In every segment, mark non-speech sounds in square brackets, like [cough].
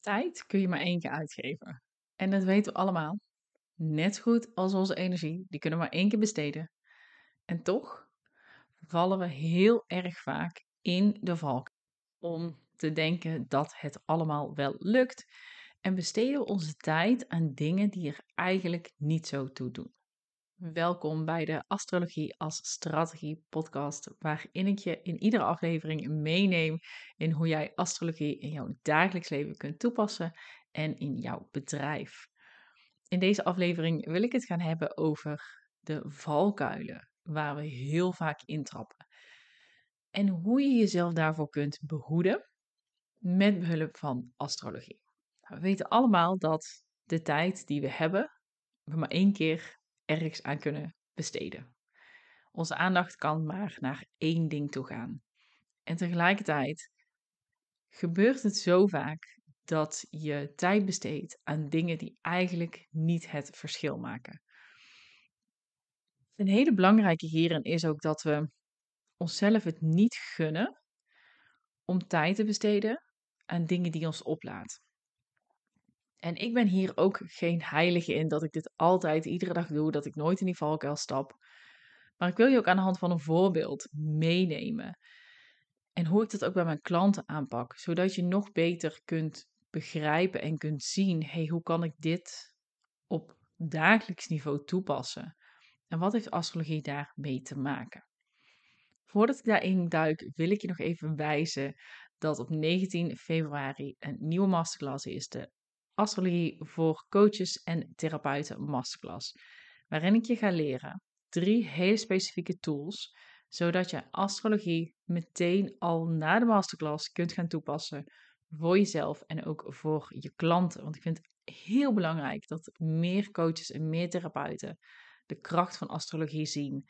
Tijd kun je maar één keer uitgeven. En dat weten we allemaal. Net goed als onze energie, die kunnen we maar één keer besteden. En toch vallen we heel erg vaak in de valk om te denken dat het allemaal wel lukt. En besteden we onze tijd aan dingen die er eigenlijk niet zo toe doen. Welkom bij de Astrologie als Strategie podcast, waarin ik je in iedere aflevering meeneem in hoe jij astrologie in jouw dagelijks leven kunt toepassen en in jouw bedrijf. In deze aflevering wil ik het gaan hebben over de valkuilen, waar we heel vaak intrappen. En hoe je jezelf daarvoor kunt behoeden met behulp van astrologie. Nou, we weten allemaal dat de tijd die we hebben, we maar één keer ergens aan kunnen besteden. Onze aandacht kan maar naar één ding toe gaan. En tegelijkertijd gebeurt het zo vaak dat je tijd besteedt aan dingen die eigenlijk niet het verschil maken. Een hele belangrijke hierin is ook dat we onszelf het niet gunnen om tijd te besteden aan dingen die ons oplaat. En ik ben hier ook geen heilige in dat ik dit altijd iedere dag doe, dat ik nooit in die valkuil stap. Maar ik wil je ook aan de hand van een voorbeeld meenemen. En hoe ik dat ook bij mijn klanten aanpak, zodat je nog beter kunt begrijpen en kunt zien: hey, hoe kan ik dit op dagelijks niveau toepassen? En wat heeft astrologie daarmee te maken? Voordat ik daarin duik, wil ik je nog even wijzen dat op 19 februari een nieuwe masterclass is, de Astrologie voor Coaches en Therapeuten Masterclass, waarin ik je ga leren drie hele specifieke tools, zodat je astrologie meteen al na de masterclass kunt gaan toepassen voor jezelf en ook voor je klanten. Want ik vind het heel belangrijk dat meer coaches en meer therapeuten de kracht van astrologie zien.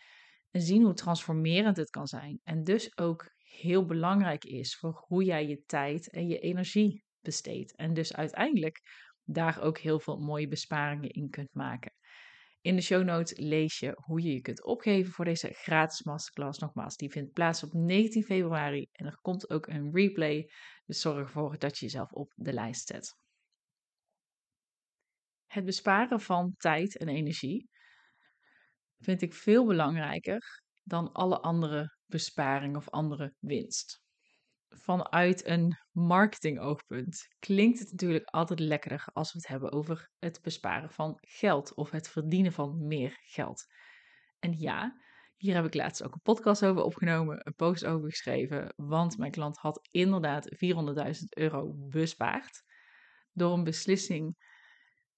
En zien hoe transformerend het kan zijn. En dus ook heel belangrijk is voor hoe jij je tijd en je energie besteedt. En dus uiteindelijk daar ook heel veel mooie besparingen in kunt maken. In de show notes lees je hoe je je kunt opgeven voor deze gratis masterclass. Nogmaals, die vindt plaats op 19 februari en er komt ook een replay. Dus zorg ervoor dat je jezelf op de lijst zet. Het besparen van tijd en energie vind ik veel belangrijker dan alle andere besparingen of andere winst vanuit een marketingoogpunt klinkt het natuurlijk altijd lekkerder als we het hebben over het besparen van geld of het verdienen van meer geld. En ja, hier heb ik laatst ook een podcast over opgenomen, een post over geschreven, want mijn klant had inderdaad 400.000 euro bespaard door een beslissing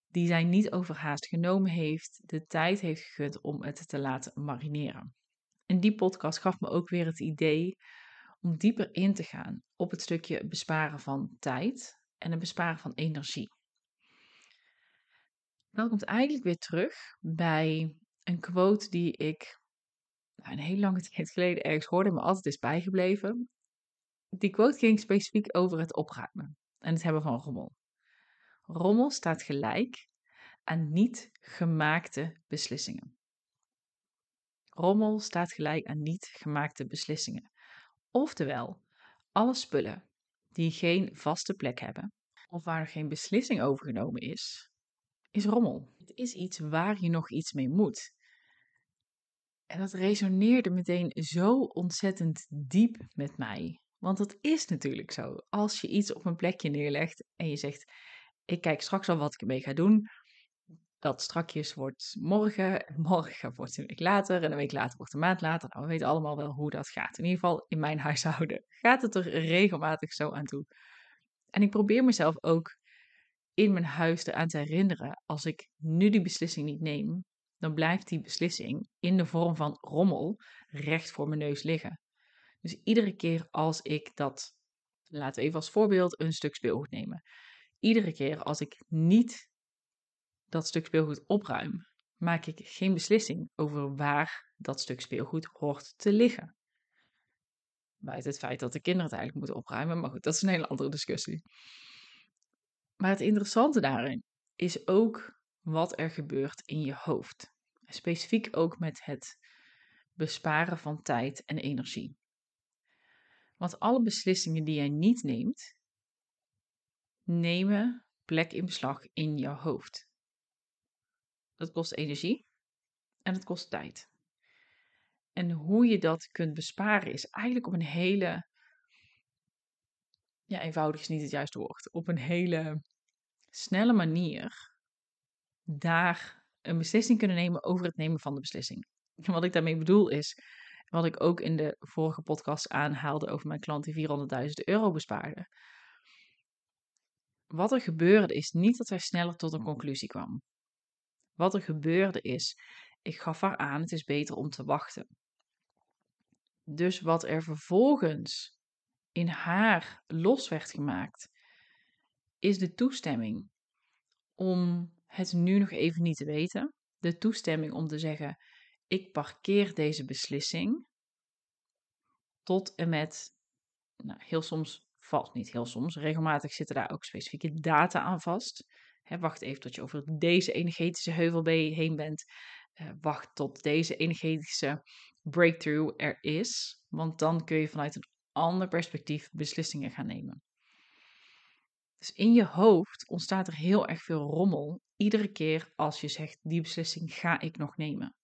die zij niet overhaast genomen heeft, de tijd heeft gegund om het te laten marineren. En die podcast gaf me ook weer het idee om dieper in te gaan op het stukje besparen van tijd en het besparen van energie. Dat komt eigenlijk weer terug bij een quote die ik nou, een hele lange [laughs] tijd geleden ergens hoorde, maar altijd is bijgebleven. Die quote ging specifiek over het opruimen en het hebben van rommel. Rommel staat gelijk aan niet gemaakte beslissingen. Rommel staat gelijk aan niet gemaakte beslissingen. Oftewel, alle spullen die geen vaste plek hebben of waar geen beslissing over genomen is, is rommel. Het is iets waar je nog iets mee moet. En dat resoneerde meteen zo ontzettend diep met mij. Want dat is natuurlijk zo. Als je iets op een plekje neerlegt en je zegt: Ik kijk straks al wat ik ermee ga doen, dat strakjes wordt morgen, morgen wordt een week later en een week later wordt een maand later. Nou, we weten allemaal wel hoe dat gaat. In ieder geval in mijn [laughs] huishouden gaat het er regelmatig zo aan toe. En ik probeer mezelf ook in mijn huis eraan te herinneren, als ik nu die beslissing niet neem, dan blijft die beslissing in de vorm van rommel recht voor mijn neus liggen. Dus iedere keer als ik dat, laten we even als voorbeeld een stuk speelgoed nemen. Iedere keer als ik niet dat stuk speelgoed opruim, maak ik geen beslissing over waar dat stuk speelgoed hoort te liggen. Buiten het feit dat de kinderen het eigenlijk moeten opruimen, maar goed, dat is een hele andere discussie. Maar het interessante daarin is ook wat er gebeurt in je hoofd. Specifiek ook met het besparen van tijd en energie. Want alle beslissingen die jij niet neemt, nemen plek in beslag in je hoofd. Dat kost energie en dat kost tijd. En hoe je dat kunt besparen is eigenlijk op een hele. Ja, eenvoudig is niet het juiste woord. Op een hele snelle manier daar een beslissing kunnen nemen over het nemen van de beslissing. En wat ik daarmee bedoel is, wat ik ook in de vorige podcast aanhaalde over mijn klant die 400.000 euro bespaarde. Wat er gebeurde is niet dat hij sneller tot een conclusie kwam. Wat er gebeurde is, ik gaf haar aan, het is beter om te wachten. Dus wat er vervolgens in haar los werd gemaakt, is de toestemming om het nu nog even niet te weten. De toestemming om te zeggen: ik parkeer deze beslissing tot en met, nou, heel soms valt niet heel soms, regelmatig zitten daar ook specifieke data aan vast wacht even tot je over deze energetische heuvel heen bent. Eh, wacht tot deze energetische breakthrough er is. Want dan kun je vanuit een ander perspectief beslissingen gaan nemen. Dus in je hoofd ontstaat er heel erg veel rommel iedere keer als je zegt: die beslissing ga ik nog nemen.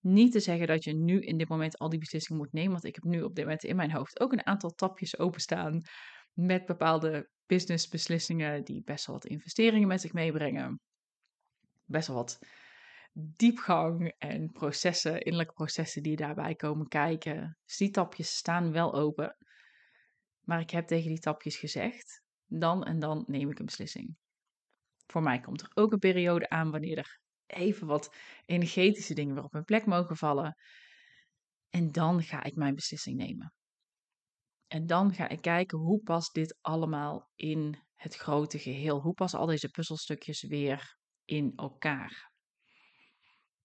Niet te zeggen dat je nu in dit moment al die beslissingen moet nemen, want ik heb nu op dit moment in mijn hoofd ook een aantal tapjes openstaan met bepaalde businessbeslissingen die best wel wat investeringen met zich meebrengen. Best wel wat diepgang en processen, innerlijke processen die daarbij komen kijken. Dus die tapjes staan wel open. Maar ik heb tegen die tapjes gezegd, dan en dan neem ik een beslissing. Voor mij komt er ook een periode aan wanneer er even wat energetische dingen weer op hun plek mogen vallen. En dan ga ik mijn beslissing nemen. En dan ga ik kijken hoe past dit allemaal in het grote geheel? Hoe passen al deze puzzelstukjes weer in elkaar?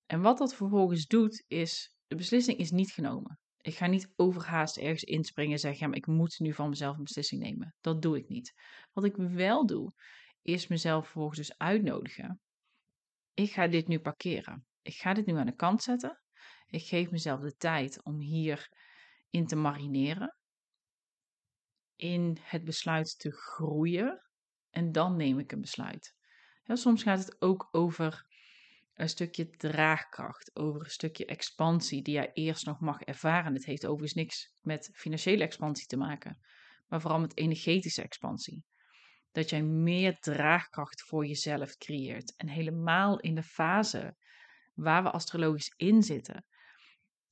En wat dat vervolgens doet, is de beslissing is niet genomen. Ik ga niet overhaast ergens inspringen en zeggen: ja, ik moet nu van mezelf een beslissing nemen. Dat doe ik niet. Wat ik wel doe, is mezelf vervolgens dus uitnodigen. Ik ga dit nu parkeren. Ik ga dit nu aan de kant zetten. Ik geef mezelf de tijd om hierin te marineren in het besluit te groeien en dan neem ik een besluit. soms gaat het ook over een stukje draagkracht, over een stukje expansie die jij eerst nog mag ervaren. Het heeft overigens niks met financiële expansie te maken, maar vooral met energetische expansie. Dat jij meer draagkracht voor jezelf creëert. En helemaal in de fase waar we astrologisch in zitten.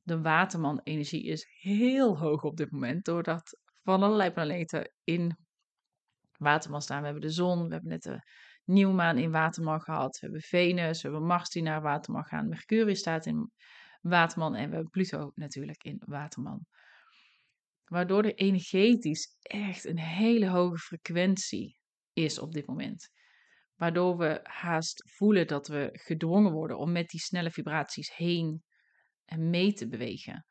De waterman-energie is heel hoog op dit moment, doordat van allerlei planeten in waterman staan. We hebben de zon, we hebben net de maan in waterman gehad. We hebben Venus, we hebben Mars die naar waterman gaan. Mercurius staat in waterman en we hebben Pluto natuurlijk in waterman. Waardoor er energetisch echt een hele hoge frequentie is op dit moment. Waardoor we haast voelen dat we gedwongen worden om met die snelle vibraties heen en mee te bewegen.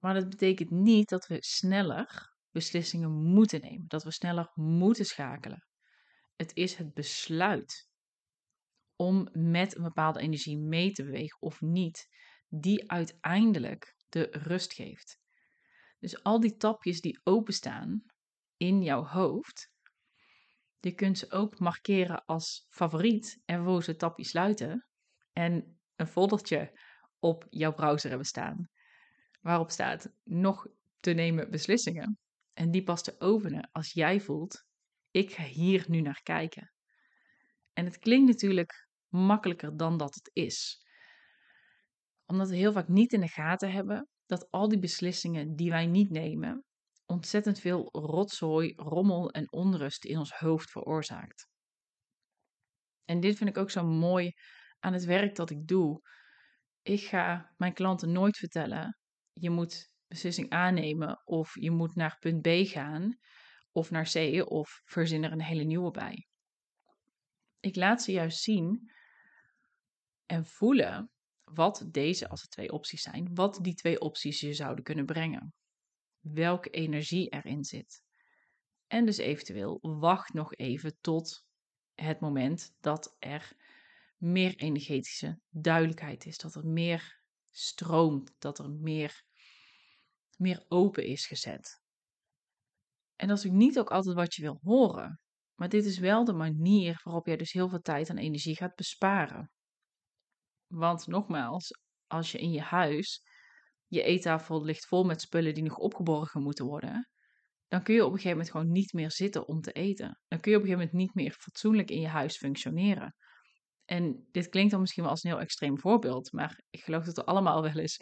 Maar dat betekent niet dat we sneller beslissingen moeten nemen, dat we sneller moeten schakelen. Het is het besluit om met een bepaalde energie mee te bewegen of niet, die uiteindelijk de rust geeft. Dus al die tapjes die openstaan in jouw hoofd, je kunt ze ook markeren als favoriet en vervolgens het tapje sluiten en een foldertje op jouw browser hebben staan waarop staat nog te nemen beslissingen. En die pas te openen als jij voelt, ik ga hier nu naar kijken. En het klinkt natuurlijk makkelijker dan dat het is. Omdat we heel vaak niet in de gaten hebben dat al die beslissingen die wij niet nemen, ontzettend veel rotzooi, rommel en onrust in ons hoofd veroorzaakt. En dit vind ik ook zo mooi aan het werk dat ik doe. Ik ga mijn klanten nooit vertellen je moet beslissing aannemen of je moet naar punt B gaan of naar C of verzin er een hele nieuwe bij. Ik laat ze juist zien en voelen wat deze, als de twee opties zijn, wat die twee opties je zouden kunnen brengen. Welke energie erin zit. En dus eventueel wacht nog even tot het moment dat er meer energetische duidelijkheid is, dat er meer stroomt, dat er meer meer open is gezet. En dat is natuurlijk niet ook altijd wat je wil horen. Maar dit is wel de manier waarop jij dus heel veel tijd en energie gaat besparen. Want nogmaals, als je in je huis je eettafel ligt vol met spullen die nog opgeborgen moeten worden, dan kun je op een gegeven moment gewoon niet meer zitten om te eten. Dan kun je op een gegeven moment niet meer fatsoenlijk in je huis functioneren. En dit klinkt dan misschien wel als een heel extreem voorbeeld, maar ik geloof dat we allemaal wel eens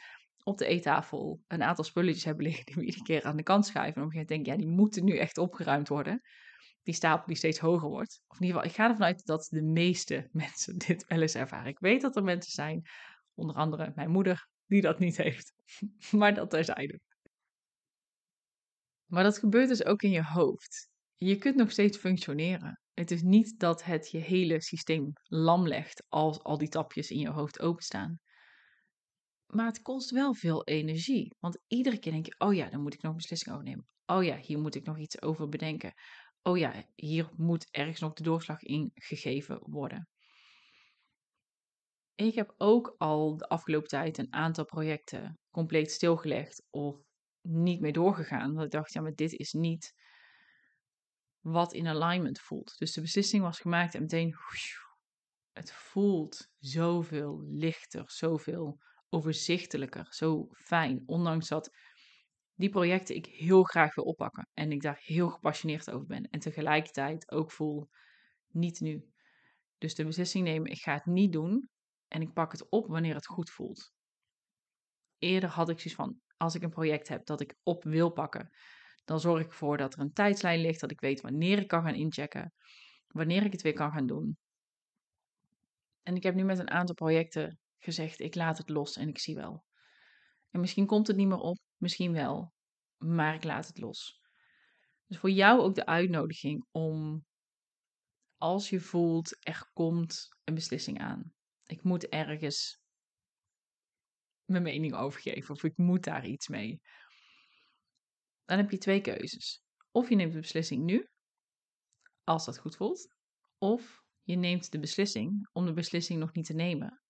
op de eettafel een aantal spulletjes hebben liggen die we iedere keer aan de kant schuiven. En op een gegeven moment denk ik, ja, die moeten nu echt opgeruimd worden. Die stapel die steeds hoger wordt. Of in ieder geval, ik ga ervan uit dat de meeste [laughs] mensen dit wel eens ervaren. Ik weet dat er mensen zijn, onder andere mijn moeder, die dat niet heeft. [laughs] maar dat terzijde. Maar dat gebeurt dus ook in je hoofd. Je kunt nog steeds functioneren. Het is niet dat het je hele systeem lam legt als al die tapjes in je hoofd openstaan. Maar het kost wel veel energie. Want iedere keer denk je: oh ja, dan moet ik nog een beslissing over nemen. Oh ja, hier moet ik nog iets over bedenken. Oh ja, hier moet ergens nog de doorslag in gegeven worden. Ik heb ook al de afgelopen tijd een aantal projecten compleet stilgelegd of niet mee doorgegaan. Want ik dacht, ja, maar dit is niet wat in alignment voelt. Dus de beslissing was gemaakt en meteen, het voelt zoveel lichter, zoveel overzichtelijker, zo fijn. Ondanks dat die projecten ik heel graag wil oppakken en ik daar heel gepassioneerd over ben. En tegelijkertijd ook voel, niet nu. Dus de beslissing nemen, ik ga het niet doen en ik pak het op wanneer het goed voelt. Eerder had ik zoiets van, als ik een project heb dat ik op wil pakken, dan zorg ik ervoor dat er een tijdslijn ligt, dat ik weet wanneer ik kan gaan inchecken, wanneer ik het weer kan gaan doen. En ik heb nu met een aantal projecten gezegd: ik laat het los en ik zie wel. En misschien komt het niet meer op, misschien wel, maar ik laat het los. Dus voor jou ook de uitnodiging om, als je voelt er komt een beslissing aan, ik moet ergens mijn mening overgeven of ik moet daar iets mee. Dan heb je twee keuzes. Of je neemt de beslissing nu, als dat goed voelt, of je neemt de beslissing om de beslissing nog niet te nemen,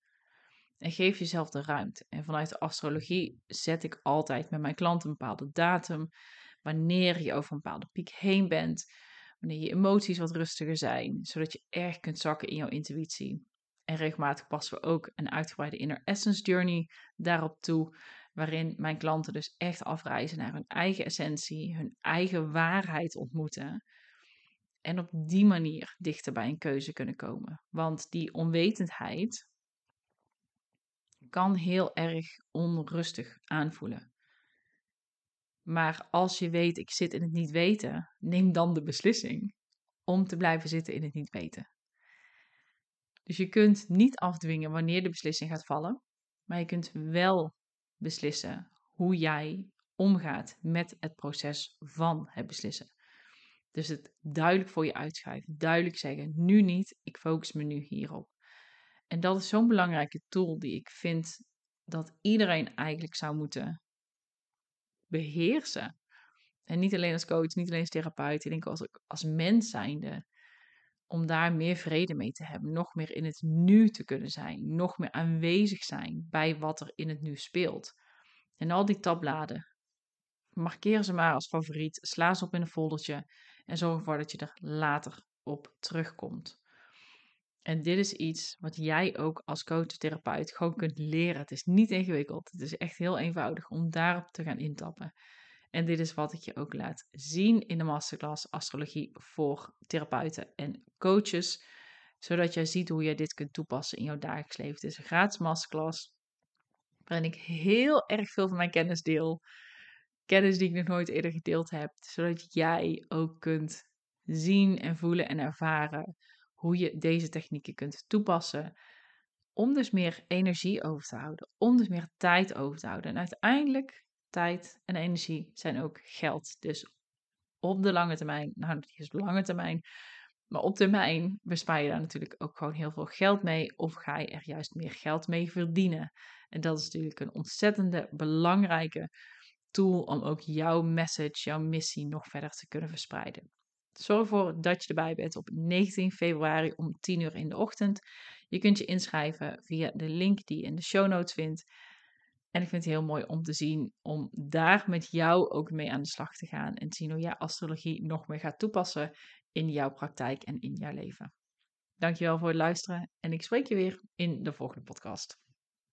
en geef jezelf de ruimte. En vanuit de astrologie zet ik altijd met mijn klanten een bepaalde datum. Wanneer je over een bepaalde piek heen bent. Wanneer je emoties wat rustiger zijn. Zodat je erg kunt zakken in jouw intuïtie. En regelmatig passen we ook een uitgebreide Inner Essence Journey daarop toe. Waarin mijn klanten dus echt afreizen naar hun eigen essentie. Hun eigen waarheid ontmoeten. En op die manier dichter bij een keuze kunnen komen. Want die onwetendheid kan heel erg onrustig aanvoelen. Maar als je weet, ik zit in het niet weten, neem dan de beslissing om te blijven zitten in het niet weten. Dus je kunt niet afdwingen wanneer de beslissing gaat vallen, maar je kunt wel beslissen hoe jij omgaat met het proces van het beslissen. Dus het duidelijk voor je uitschuiven, duidelijk zeggen: nu niet, ik focus me nu hierop. En dat is zo'n belangrijke tool die ik vind dat iedereen eigenlijk zou moeten beheersen. En niet alleen als coach, niet alleen als therapeut. Ik denk als, als mens zijnde. Om daar meer vrede mee te hebben. Nog meer in het nu te kunnen zijn. Nog meer aanwezig zijn bij wat er in het nu speelt. En al die tabbladen. Markeer ze maar als favoriet. Sla ze op in een foldertje. En zorg ervoor dat je er later op terugkomt. En dit is iets wat jij ook als coach, therapeut gewoon kunt leren. Het is niet ingewikkeld. Het is echt heel eenvoudig om daarop te gaan intappen. En dit is wat ik je ook laat zien in de masterclass Astrologie voor therapeuten en coaches. Zodat jij ziet hoe je dit kunt toepassen in jouw dagelijks leven. Het is een gratis masterclass waarin ik heel erg veel van mijn kennis deel. Kennis die ik nog nooit eerder gedeeld heb. Zodat jij ook kunt zien en voelen en ervaren hoe je deze technieken kunt toepassen. Om dus meer energie over te houden, om dus meer tijd over te houden. En uiteindelijk, tijd en energie zijn ook geld. Dus op de lange termijn, nou dat is lange termijn, maar op termijn bespaar je daar natuurlijk ook gewoon heel veel geld mee. Of ga je er juist meer geld mee verdienen. En dat is natuurlijk een ontzettende belangrijke tool om ook jouw message, jouw missie nog verder te kunnen verspreiden. Zorg ervoor dat je erbij bent op 19 februari om 10 uur in de ochtend. Je kunt je inschrijven via de link die je in de show notes vindt. En ik vind het heel mooi om te zien, om daar met jou ook mee aan de slag te gaan. En te zien hoe jij astrologie nog meer gaat toepassen in jouw praktijk en in jouw leven. Dankjewel voor het luisteren en ik spreek je weer in de volgende podcast.